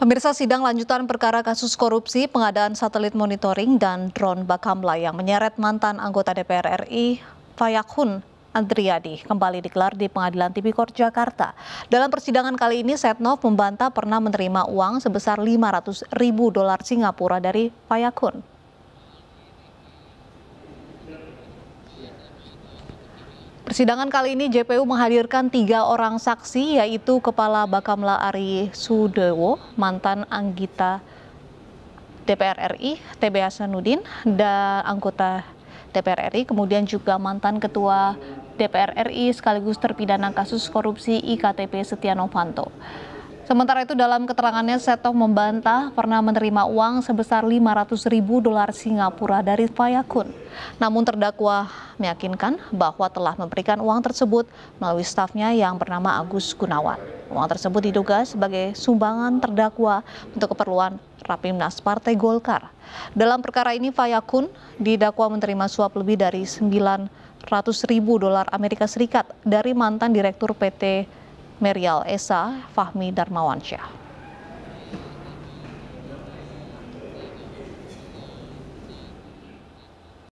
Pemirsa sidang lanjutan perkara kasus korupsi pengadaan satelit monitoring dan drone Bakamla yang menyeret mantan anggota DPR RI Fayakhun Andriadi kembali digelar di Pengadilan Tipikor Jakarta. Dalam persidangan kali ini Setnov membantah pernah menerima uang sebesar 500 ribu dolar Singapura dari Fayakun. Persidangan kali ini JPU menghadirkan tiga orang saksi yaitu Kepala Bakamla Ari Sudewo, mantan anggota DPR RI TB Hasanuddin dan anggota DPR RI, kemudian juga mantan Ketua DPR RI sekaligus terpidana kasus korupsi IKTP Setia Novanto. Sementara itu dalam keterangannya Seto membantah pernah menerima uang sebesar 500 ribu dolar Singapura dari Fayakun. Namun terdakwa meyakinkan bahwa telah memberikan uang tersebut melalui stafnya yang bernama Agus Gunawan. Uang tersebut diduga sebagai sumbangan terdakwa untuk keperluan Rapimnas Partai Golkar. Dalam perkara ini Fayakun didakwa menerima suap lebih dari 900 ribu dolar Amerika Serikat dari mantan Direktur PT Merial Esa Fahmi Darmawansyah.